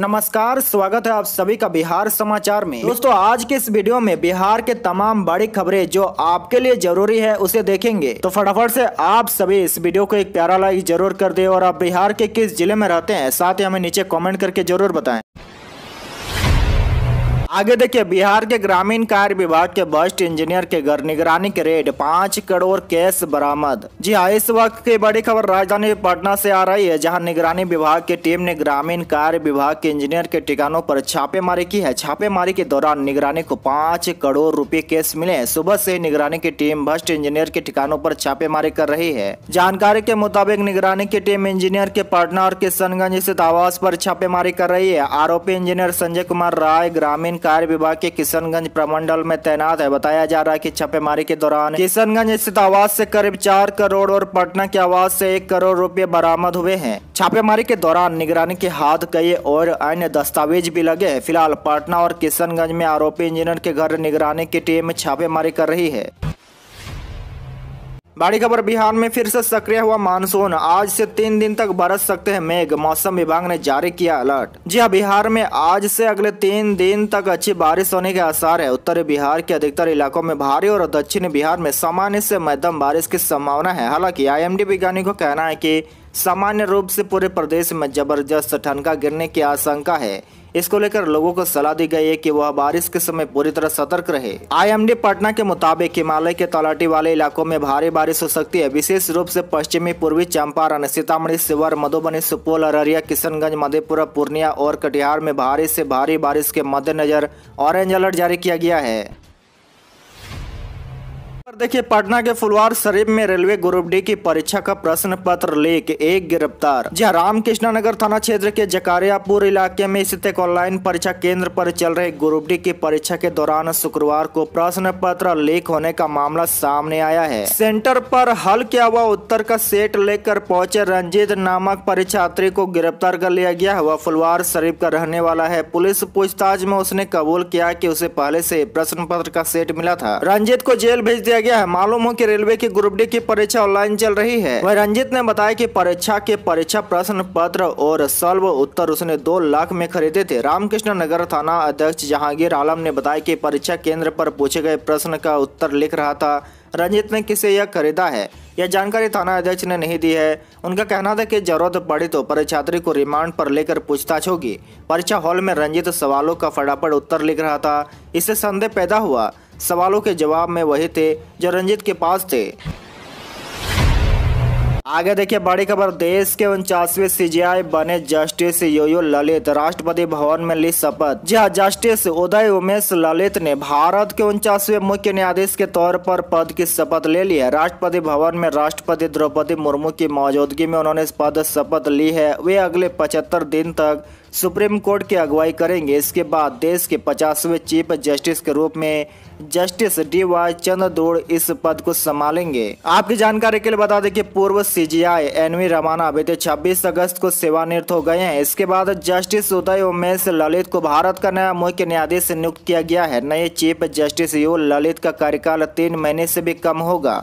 नमस्कार स्वागत है आप सभी का बिहार समाचार में दोस्तों आज के इस वीडियो में बिहार के तमाम बड़ी खबरें जो आपके लिए जरूरी है उसे देखेंगे तो फटाफट से आप सभी इस वीडियो को एक प्यारा लाइक जरूर कर दे और आप बिहार के किस जिले में रहते हैं साथ ही हमें नीचे कॉमेंट करके जरूर बताए आगे देखिए बिहार के ग्रामीण कार्य विभाग के वरिष्ठ इंजीनियर के घर निगरानी के रेड पाँच करोड़ कैश बरामद जी हाँ इस वक्त की बड़ी खबर राजधानी पटना से आ रही है जहाँ निगरानी विभाग की टीम ने ग्रामीण कार्य विभाग के इंजीनियर के ठिकानों पर छापेमारी की है छापेमारी के दौरान निगरानी को पाँच करोड़ रूपए कैश मिले सुबह से निगरानी की टीम भ्रष्ट इंजीनियर के ठिकानों पर छापेमारी कर रही है जानकारी के मुताबिक निगरानी की टीम इंजीनियर के पटना और किशनगंज स्थित आवास पर छापेमारी कर रही है आरोपी इंजीनियर संजय कुमार राय ग्रामीण कार्य विभाग के किशनगंज प्रमंडल में तैनात है बताया जा रहा है की छापेमारी के दौरान किशनगंज स्थित आवास ऐसी करीब चार करोड़ और पटना के आवास ऐसी एक करोड़ रूपए बरामद हुए हैं छापेमारी के दौरान निगरानी के हाथ कई और अन्य दस्तावेज भी लगे है फिलहाल पटना और किशनगंज में आरोपी इंजीनियर के घर निगरानी की टीम छापेमारी कर रही है बड़ी खबर बिहार में फिर से सक्रिय हुआ मानसून आज से तीन दिन तक बरस सकते हैं मेघ मौसम विभाग ने जारी किया अलर्ट जी हाँ बिहार में आज से अगले तीन दिन तक अच्छी बारिश होने के आसार है उत्तरी बिहार के अधिकतर इलाकों में भारी और दक्षिणी बिहार में सामान्य से मध्यम बारिश की संभावना है हालांकि आई एम वैज्ञानिक का कहना है की सामान्य रूप से पूरे प्रदेश में जबरदस्त ठनका गिरने की आशंका है इसको लेकर लोगों को सलाह दी गई है कि वह बारिश के समय पूरी तरह सतर्क रहे आईएमडी पटना के मुताबिक हिमालय के तलाटी वाले इलाकों में भारी बारिश हो सकती है विशेष रूप से पश्चिमी पूर्वी चंपारण सीतामढ़ी सिवर मधुबनी सुपौल अररिया किशनगंज मधेपुरा पूर्णिया और कटिहार में भारी से भारी बारिश के मद्देनजर ऑरेंज अलर्ट जारी किया गया है पर देखिए पटना के फुलवार शरीफ में रेलवे ग्रुप डी की परीक्षा का प्रश्न पत्र लेके एक गिरफ्तार जहाँ रामकृष्ण नगर थाना क्षेत्र के जकारियापुर इलाके में स्थित एक ऑनलाइन परीक्षा केंद्र पर चल रहे ग्रुप डी की परीक्षा के दौरान शुक्रवार को प्रश्न पत्र लीक होने का मामला सामने आया है सेंटर पर हल किया हुआ उत्तर का सेट लेकर पहुंचे रंजीत नामक परीक्षार्थी को गिरफ्तार कर लिया गया है वह फुलवार शरीफ का रहने वाला है पुलिस पूछताछ में उसने कबूल किया की उसे पहले ऐसी प्रश्न पत्र का सेट मिला था रंजीत को जेल भेज दिया किया गया है मालूम हो कि रेलवे की ग्रुप डी की परीक्षा ऑनलाइन चल रही है वही रंजित ने बताया कि परीक्षा के परीक्षा प्रश्न पत्र और सल्व उत्तर उसने दो लाख में खरीदे थे रामकृष्ण नगर थाना अध्यक्ष जहांगीर आलम ने बताया कि परीक्षा केंद्र पर पूछे गए प्रश्न का उत्तर लिख रहा था रंजित ने किसे यह खरीदा है यह जानकारी थाना अध्यक्ष ने नहीं दी है उनका कहना था कि जरूरत पड़ी तो परीक्षात्री को रिमांड पर लेकर पूछताछ होगी परीक्षा हॉल में रंजित सवालों का फटाफट उत्तर लिख रहा था इससे संदेह पैदा हुआ सवालों के जवाब में वही थे जो रंजित के पास थे आगे देखिए बड़ी खबर देश के उनचासवे सीजीआई बने जस्टिस योयो ललित राष्ट्रपति भवन में ली शपथ जी हाँ, जस्टिस उदय उमेश ललित ने भारत के उनचासवे मुख्य न्यायाधीश के तौर पर पद की शपथ ले ली है राष्ट्रपति भवन में राष्ट्रपति द्रौपदी मुर्मू की मौजूदगी में उन्होंने पद शपथ ली है वे अगले पचहत्तर दिन तक सुप्रीम कोर्ट की अगुवाई करेंगे इसके बाद देश के पचासवें चीफ जस्टिस के रूप में जस्टिस डी वाई चंद्रदूड इस पद को संभालेंगे आपकी जानकारी के लिए बता दें कि पूर्व सीजीआई एनवी रमाना बीते 26 अगस्त को सेवानिवृत्त हो गए हैं इसके बाद जस्टिस उदय उमेश ललित को भारत का नया मुख्य न्यायाधीश नियुक्त किया गया है नए चीफ जस्टिस यू ललित का कार्यकाल तीन महीने से भी कम होगा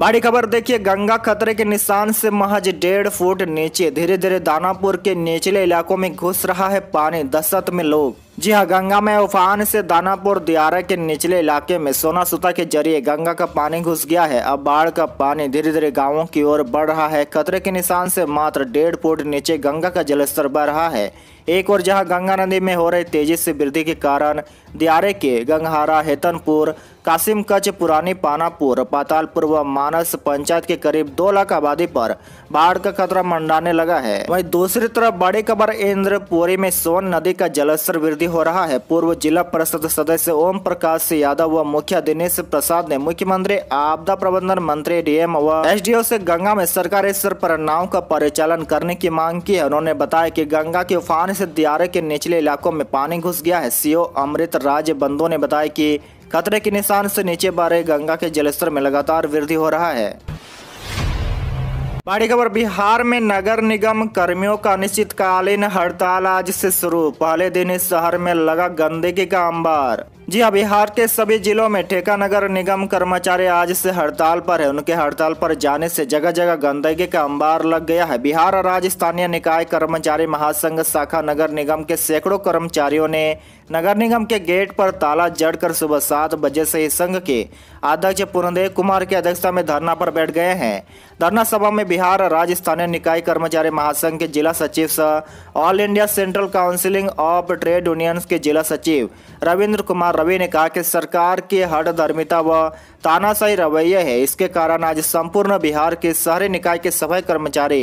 बड़ी खबर देखिए गंगा खतरे के निशान से महज डेढ़ फुट नीचे धीरे धीरे दानापुर के निचले इलाकों में घुस रहा है पानी दशत में लोग जी हाँ गंगा में उफान से दानापुर दियारा के निचले इलाके में सोना सुता के जरिए गंगा का पानी घुस गया है अब बाढ़ का पानी धीरे धीरे गांवों की ओर बढ़ रहा है खतरे के निशान से मात्र डेढ़ फुट नीचे गंगा का जलस्तर बढ़ रहा है एक और जहां गंगा नदी में हो रही तेजी से वृद्धि के कारण दियारे के गंगहारा हेतनपुर कासिम कच्छ पुरानी पानापुर पातालपुर व मानस पंचायत के करीब दो लाख आबादी पर बाढ़ का खतरा मंडराने लगा है वहीं दूसरी तरफ बड़ी खबर इंद्रपुरी में सोन नदी का जलस्तर वृद्धि हो रहा है पूर्व जिला परिषद सदस्य ओम प्रकाश सिंह यादव व मुखिया दिनेश प्रसाद ने मुख्यमंत्री आपदा प्रबंधन मंत्री डीएम व एसडीओ से गंगा में सरकारी स्तर पर नाव का परिचालन करने की मांग की है उन्होंने बताया कि गंगा के उफान से दियारे के निचले इलाकों में पानी घुस गया है सीओ अमृत राज बंदो ने बताया की खतरे के निशान से नीचे बारे गंगा के जलस्तर में लगातार वृद्धि हो रहा है बड़ी खबर बिहार में नगर निगम कर्मियों का अनिश्चितकालीन हड़ताल आज से शुरू पहले दिन इस शहर में लगा गंदगी का अंबार जी हाँ बिहार के सभी जिलों में ठेका नगर निगम कर्मचारी आज से हड़ताल पर है उनके हड़ताल पर जाने से जगह जगह गंदगी का अंबार लग गया है बिहार राज्य स्थानीय निकाय कर्मचारी महासंघ शाखा नगर निगम के सैकड़ों कर्मचारियों ने नगर निगम के गेट पर ताला जड़कर सुबह सात बजे से ही संघ के अध्यक्ष पूर्णदेव कुमार की अध्यक्षता में धरना पर बैठ गए हैं धरना सभा में बिहार राज्य स्थानीय निकाय कर्मचारी महासंघ के जिला सचिव सह all India central counselling of trade unions के जिला सचिव रविंद्र कुमार रवि ने कहा कि सरकार के हट धर्मिता व तानाशाही रवैया है इसके कारण आज संपूर्ण बिहार के शहरी निकाय के सफाई कर्मचारी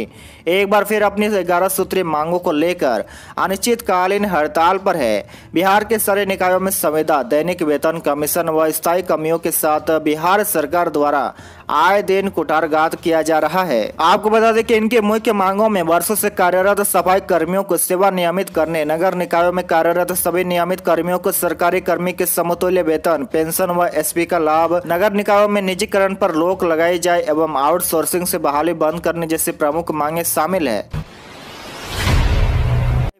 एक बार फिर अपनी ग्यारह सूत्रीय मांगों को लेकर अनिश्चितकालीन हड़ताल पर है बिहार के शहरी निकायों में संविदा दैनिक वेतन कमीशन व स्थायी कमियों के साथ बिहार सरकार द्वारा आए दिन कुठारघात किया जा रहा है आपको बता दें कि इनके मुख्य मांगों में वर्षों से कार्यरत सफाई कर्मियों को सेवा नियमित करने नगर निकायों में कार्यरत सभी नियमित कर्मियों को सरकारी कर्मी के के समतुल्य वेतन पेंशन व एसपी का लाभ नगर निकायों में निजीकरण पर रोक लगाई जाए एवं आउटसोर्सिंग से बहाली बंद करने जैसी प्रमुख मांगे शामिल है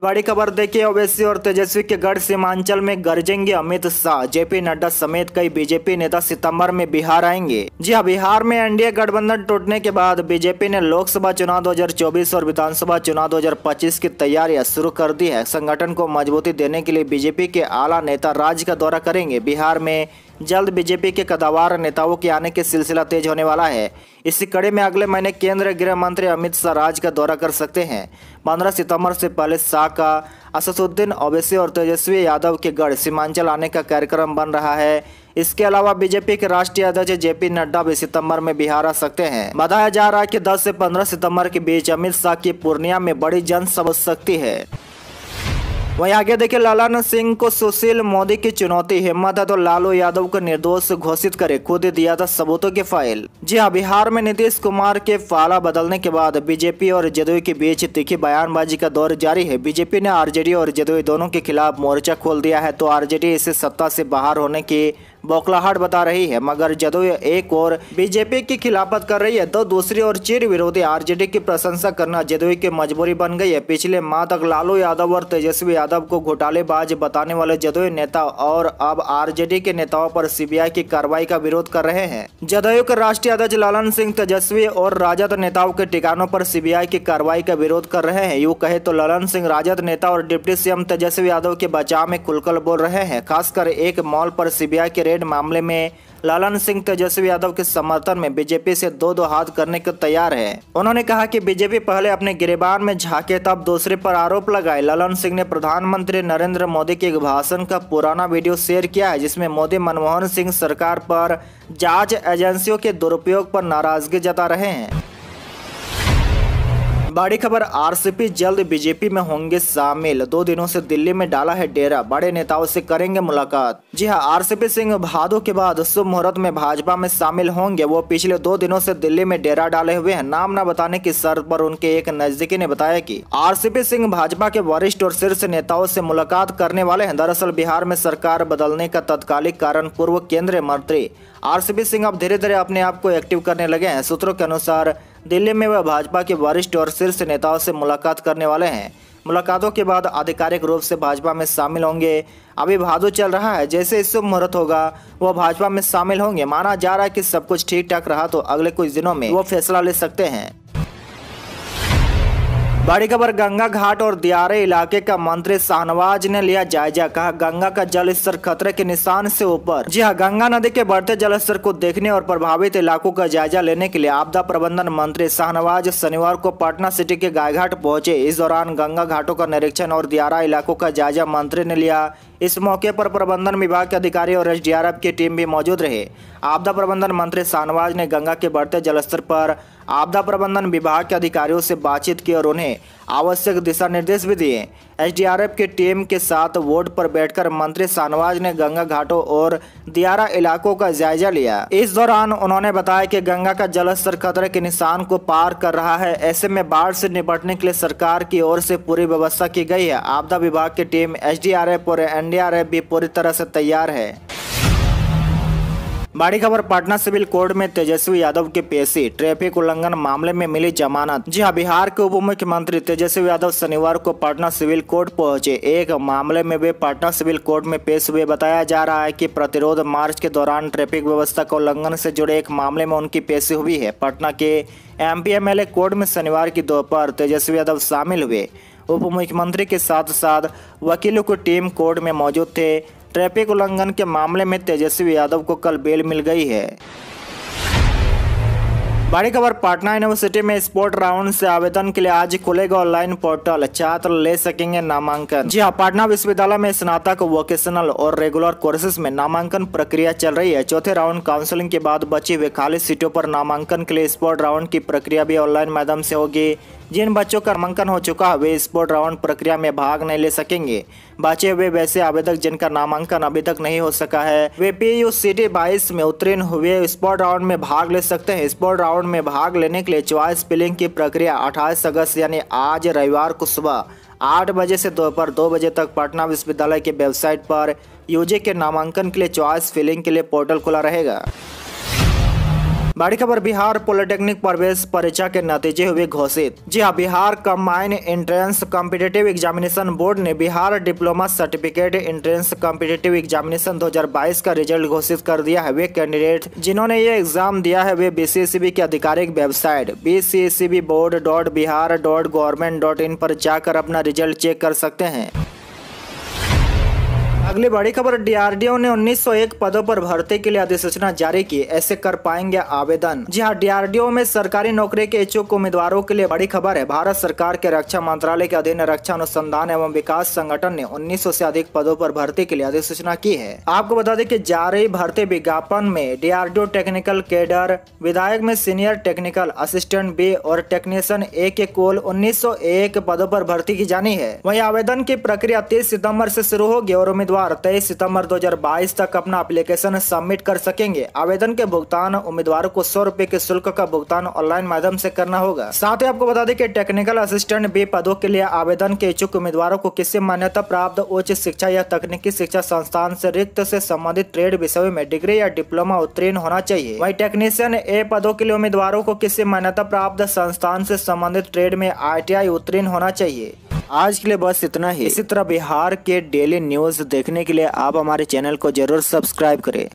बड़ी खबर देखिए ओवैसी और तेजस्वी के गढ़ सीमांचल में गरजेंगे अमित शाह जेपी नड्डा समेत कई बीजेपी नेता सितंबर में बिहार आएंगे जी हाँ बिहार में एनडीए गठबंधन टूटने के बाद बीजेपी ने लोकसभा चुनाव 2024 और विधानसभा चुनाव 2025 की तैयारियां शुरू कर दी है संगठन को मजबूती देने के लिए बीजेपी के आला नेता राज्य का दौरा करेंगे बिहार में जल्द बीजेपी के कदावार नेताओं के आने के सिलसिला तेज होने वाला है इसी कड़ी में अगले महीने केंद्रीय गृह मंत्री अमित शाह राज्य का दौरा कर सकते हैं पंद्रह सितंबर से पहले शाह का असदुद्दीन ओवैसी और तेजस्वी यादव के गढ़ सीमांचल आने का कार्यक्रम बन रहा है इसके अलावा बीजेपी के राष्ट्रीय अध्यक्ष जेपी नड्डा भी सितंबर में बिहार आ सकते हैं बताया जा रहा है कि 10 से 15 सितंबर के बीच अमित शाह की पूर्णिया में बड़ी जन समझ सकती है वहीं आगे देखिए लालन सिंह को सुशील मोदी की चुनौती हिम्मत है तो लालू यादव को निर्दोष घोषित करे खुद दिया था सबूतों की फाइल जी हाँ बिहार में नीतीश कुमार के पाला बदलने के बाद बीजेपी और जदयू के बीच तीखी बयानबाजी का दौर जारी है बीजेपी ने आरजेडी और जदयू दोनों के खिलाफ मोर्चा खोल दिया है तो आरजेडी इसे सत्ता से बाहर होने की बौखलाहट बता रही है मगर जदयू एक और बीजेपी की खिलाफत कर रही है तो दूसरी ओर चीर विरोधी आरजेडी की प्रशंसा करना जदयू की मजबूरी बन गई है पिछले माह तक लालू यादव और तेजस्वी यादव को घोटालेबाज बताने वाले जदोई नेता और अब आरजेडी के नेताओं पर सीबीआई की कार्रवाई का विरोध कर रहे हैं जदयू के राष्ट्रीय अध्यक्ष लालन सिंह तेजस्वी और राजद नेताओं के ठिकानों पर सीबीआई की कार्रवाई का विरोध कर रहे हैं यू कहे तो ललन सिंह राजद नेता और डिप्टी सीएम तेजस्वी यादव के बचाव में कुलकल बोल रहे हैं खासकर एक मॉल पर सीबीआई के रेड रेड मामले में लालन सिंह तेजस्वी यादव के समर्थन में बीजेपी से दो दो हाथ करने को तैयार है उन्होंने कहा कि बीजेपी पहले अपने गिरेबान में झाके तब दूसरे पर आरोप लगाए ललन सिंह ने प्रधानमंत्री नरेंद्र मोदी के एक भाषण का पुराना वीडियो शेयर किया है जिसमें मोदी मनमोहन सिंह सरकार पर जांच एजेंसियों के दुरुपयोग पर नाराजगी जता रहे हैं बड़ी खबर आरसीपी जल्द बीजेपी में होंगे शामिल दो दिनों से दिल्ली में डाला है डेरा बड़े नेताओं से करेंगे मुलाकात जी हां आरसीपी सिंह भादो के बाद शुभ मुहूर्त में भाजपा में शामिल होंगे वो पिछले दो दिनों से दिल्ली में डेरा डाले हुए हैं नाम न बताने की शर्त पर उनके एक नजदीकी ने बताया की आर सिंह भाजपा के वरिष्ठ और शीर्ष नेताओं से मुलाकात करने वाले हैं दरअसल बिहार में सरकार बदलने का तत्कालिक कारण पूर्व केंद्रीय मंत्री आर सिंह अब धीरे धीरे अपने आप को एक्टिव करने लगे हैं सूत्रों के अनुसार दिल्ली में वह भाजपा के वरिष्ठ और शीर्ष नेताओं से मुलाकात करने वाले हैं मुलाकातों के बाद आधिकारिक रूप से भाजपा में शामिल होंगे अभी भादो चल रहा है जैसे शुभ मुहूर्त होगा वह भाजपा में शामिल होंगे माना जा रहा है कि सब कुछ ठीक ठाक रहा तो अगले कुछ दिनों में वो फैसला ले सकते हैं बड़ी खबर गंगा घाट और दियारे इलाके का मंत्री शाहनवाज ने लिया जायजा कहा गंगा का जल स्तर खतरे के निशान से ऊपर जी हाँ गंगा नदी के बढ़ते जल स्तर को देखने और प्रभावित इलाकों का जायजा लेने के लिए आपदा प्रबंधन मंत्री शाहनवाज शनिवार को पटना सिटी के गायघाट पहुंचे इस दौरान गंगा घाटों का निरीक्षण और दियारा इलाकों का जायजा मंत्री ने लिया इस मौके पर प्रबंधन विभाग के अधिकारी और एस की टीम भी मौजूद रहे आपदा प्रबंधन मंत्री शाहनवाज ने गंगा के बढ़ते जलस्तर पर आपदा प्रबंधन विभाग के अधिकारियों से बातचीत की और उन्हें आवश्यक दिशा निर्देश भी दिए एसडीआरएफ की टीम के साथ वोट पर बैठकर मंत्री शाहनवाज ने गंगा घाटों और दियारा इलाकों का जायजा लिया इस दौरान उन्होंने बताया कि गंगा का जल स्तर खतरे के निशान को पार कर रहा है ऐसे में बाढ़ से निपटने के लिए सरकार की ओर से पूरी व्यवस्था की गई है आपदा विभाग की टीम एसडीआरएफ और एन भी पूरी तरह से तैयार है बड़ी खबर पटना सिविल कोर्ट में तेजस्वी यादव के पेशी ट्रैफिक उल्लंघन मामले में मिली जमानत जी हाँ बिहार के उप मुख्यमंत्री तेजस्वी यादव शनिवार को पटना सिविल कोर्ट पहुंचे एक मामले में वे पटना सिविल कोर्ट में पेश हुए बताया जा रहा है कि प्रतिरोध मार्च के दौरान ट्रैफिक व्यवस्था का उल्लंघन से जुड़े एक मामले में उनकी पेशी हुई है पटना के एम पी कोर्ट में शनिवार की दोपहर तेजस्वी यादव शामिल हुए उप मुख्यमंत्री के साथ साथ वकीलों की टीम कोर्ट में मौजूद थे ट्रैफिक उल्लंघन के मामले में तेजस्वी यादव को कल बेल मिल गई है बड़ी खबर पटना यूनिवर्सिटी में स्पोर्ट राउंड से आवेदन के लिए आज खुलेगा ऑनलाइन पोर्टल छात्र ले सकेंगे नामांकन जी हाँ पटना विश्वविद्यालय में स्नातक वोकेशनल और रेगुलर कोर्सेज में नामांकन प्रक्रिया चल रही है चौथे राउंड काउंसलिंग के बाद बची हुई खाली सीटों पर नामांकन के लिए स्पोर्ट राउंड की प्रक्रिया भी ऑनलाइन माध्यम से होगी जिन बच्चों का नामांकन हो चुका है वे स्पोर्ट राउंड प्रक्रिया में भाग नहीं ले सकेंगे बचे हुए वैसे आवेदक जिनका नामांकन अभी तक नहीं हो सका है वे पी यू सी बाईस में उत्तीर्ण हुए स्पोर्ट राउंड में भाग ले सकते हैं स्पोर्ट राउंड में भाग लेने के लिए चॉइस फिलिंग की प्रक्रिया अठाईस अगस्त यानी आज रविवार को सुबह आठ बजे से दोपहर दो बजे तक पटना विश्वविद्यालय के वेबसाइट पर यूजे के नामांकन के लिए चॉइस फिलिंग के लिए पोर्टल खुला रहेगा बड़ी खबर बिहार पॉलिटेक्निक प्रवेश परीक्षा के नतीजे हुए घोषित जी हाँ Bihar combine entrance competitive examination board ने Bihar diploma certificate entrance competitive examination 2022 का रिजल्ट घोषित कर दिया है वे कैंडिडेट जिन्होंने ये एग्जाम दिया है वे बी e की आधिकारिक website B board dot Bihar dot government dot in पर जाकर अपना रिजल्ट चेक कर सकते हैं अगली बड़ी खबर डीआरडीओ ने 1901 पदों पर भर्ती के लिए अधिसूचना जारी की ऐसे कर पाएंगे आवेदन जी हाँ डीआरडीओ में सरकारी नौकरी के इच्छुक उम्मीदवारों के लिए बड़ी खबर है भारत सरकार के रक्षा मंत्रालय के अधीन रक्षा अनुसंधान एवं विकास संगठन ने उन्नीस से अधिक पदों पर भर्ती के लिए अधिसूचना की है आपको बता दें की जारी भर्ती विज्ञापन में डी टेक्निकल केडर विधायक में सीनियर टेक्निकल असिस्टेंट बी और टेक्नीशियन ए के कुल उन्नीस पदों आरोप भर्ती की जानी है वही आवेदन की प्रक्रिया तीस सितम्बर ऐसी शुरू होगी और उम्मीदवार अनुसार तेईस सितम्बर दो तक अपना अप्लीकेशन सबमिट कर सकेंगे आवेदन के भुगतान उम्मीदवारों को सौ रूपए के शुल्क का भुगतान ऑनलाइन माध्यम से करना होगा साथ ही आपको बता दें कि टेक्निकल असिस्टेंट बी पदों के लिए आवेदन के इच्छुक उम्मीदवारों को किसी मान्यता प्राप्त उच्च शिक्षा या तकनीकी शिक्षा संस्थान से रिक्त से संबंधित ट्रेड विषयों में डिग्री या डिप्लोमा उत्तीर्ण होना चाहिए वही टेक्नीशियन ए पदों के लिए उम्मीदवारों को किसी मान्यता प्राप्त संस्थान से संबंधित ट्रेड में आई उत्तीर्ण होना चाहिए आज के लिए बस इतना ही इसी तरह बिहार के डेली न्यूज देखने के लिए आप हमारे चैनल को जरूर सब्सक्राइब करें